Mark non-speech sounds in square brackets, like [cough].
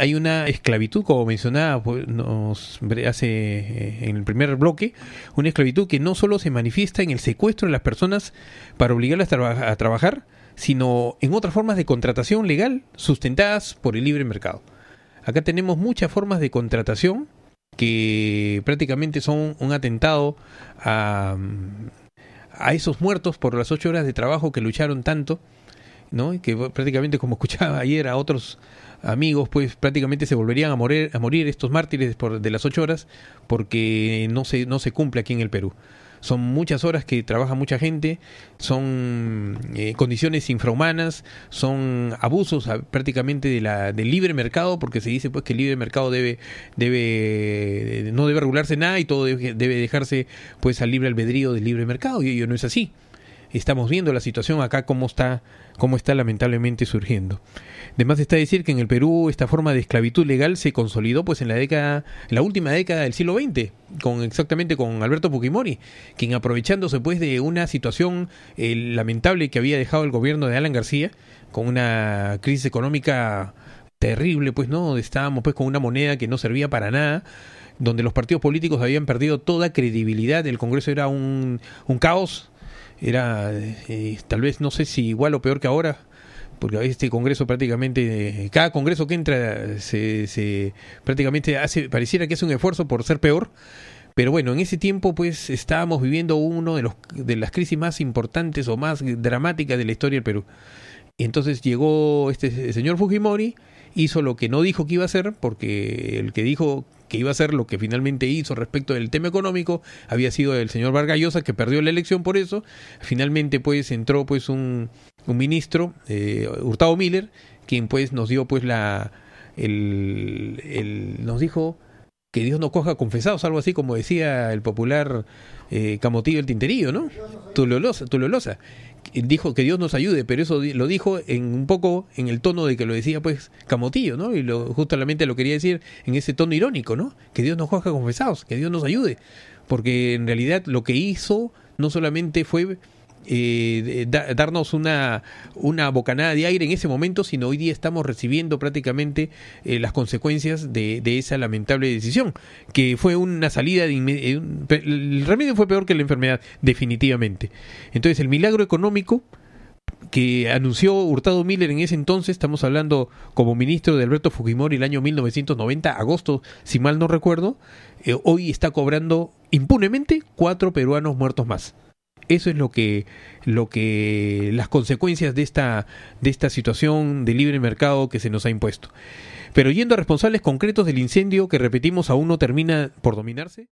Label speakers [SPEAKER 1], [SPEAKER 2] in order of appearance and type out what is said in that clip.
[SPEAKER 1] hay una esclavitud, como mencionaba pues, nos hace eh, en el primer bloque, una esclavitud que no solo se manifiesta en el secuestro de las personas para obligarlas a, trabajar, sino en otras formas de contratación legal sustentadas por el libre mercado. Acá tenemos muchas formas de contratación que prácticamente son un atentado a, a esos muertos por las ocho horas de trabajo que lucharon tanto ¿no? Que prácticamente como escuchaba [laughs] ayer a otros amigos, pues prácticamente se volverían a morir, a morir estos mártires por, de las ocho horas porque no se, no se cumple aquí en el Perú. Son muchas horas que trabaja mucha gente, son eh, condiciones infrahumanas, son abusos ah, prácticamente de la, del libre mercado, porque se dice pues que el libre mercado debe, debe, eh, no debe regularse nada y todo debe, dejarse pues al libre albedrío del libre mercado, y ello no es así estamos viendo la situación acá cómo está, cómo está lamentablemente surgiendo. Además está decir que en el Perú esta forma de esclavitud legal se consolidó pues en la década, la última década del siglo XX, con exactamente con Alberto Fujimori, quien aprovechándose pues de una situación eh, lamentable que había dejado el gobierno de Alan García, con una crisis económica terrible, pues no, estábamos pues con una moneda que no servía para nada, donde los partidos políticos habían perdido toda credibilidad, el Congreso era un caos, era eh, eh, tal vez no sé si igual o peor que ahora porque este congreso prácticamente cada congreso que entra se, se prácticamente hace pareciera que es un esfuerzo por ser peor pero bueno, en ese tiempo pues estábamos viviendo uno de, los, de las crisis más importantes o más dramáticas de la historia del Perú. entonces llegó este, este señor Fujimori hizo lo que no dijo que iba a hacer, porque el que dijo que iba a hacer lo que finalmente hizo respecto del tema económico había sido el señor Vargallosa, que perdió la elección por eso. Finalmente, pues, entró pues un, un ministro, eh, Hurtado Miller, quien pues nos dio pues la... el nos dijo que Dios nos coja confesados, algo así como decía el popular eh, Camotillo el Tinterillo, ¿no? Tulolosa, Tulolosa. Dijo que Dios nos ayude, pero eso lo dijo en un poco en el tono de que lo decía pues Camotillo, ¿no? Y lo, justamente lo quería decir en ese tono irónico, ¿no? Que Dios nos coja confesados, que Dios nos ayude, porque en realidad lo que hizo no solamente fue eh, darnos una, una bocanada de aire en ese momento, sino hoy día estamos recibiendo prácticamente eh, las consecuencias de, esa lamentable decisión, que fue una salida de eh, el remedio fue peor que la enfermedad, definitivamente. Entonces, el milagro económico que anunció Hurtado Miller en ese entonces, estamos hablando como ministro de Alberto Fujimori el año 1990, agosto, si mal no recuerdo, hoy está cobrando impunemente cuatro peruanos muertos más. Eso es lo que, lo que las consecuencias de esta, de esta situación de libre mercado que se nos ha impuesto. Pero yendo a responsables concretos del incendio que repetimos aún no termina por dominarse.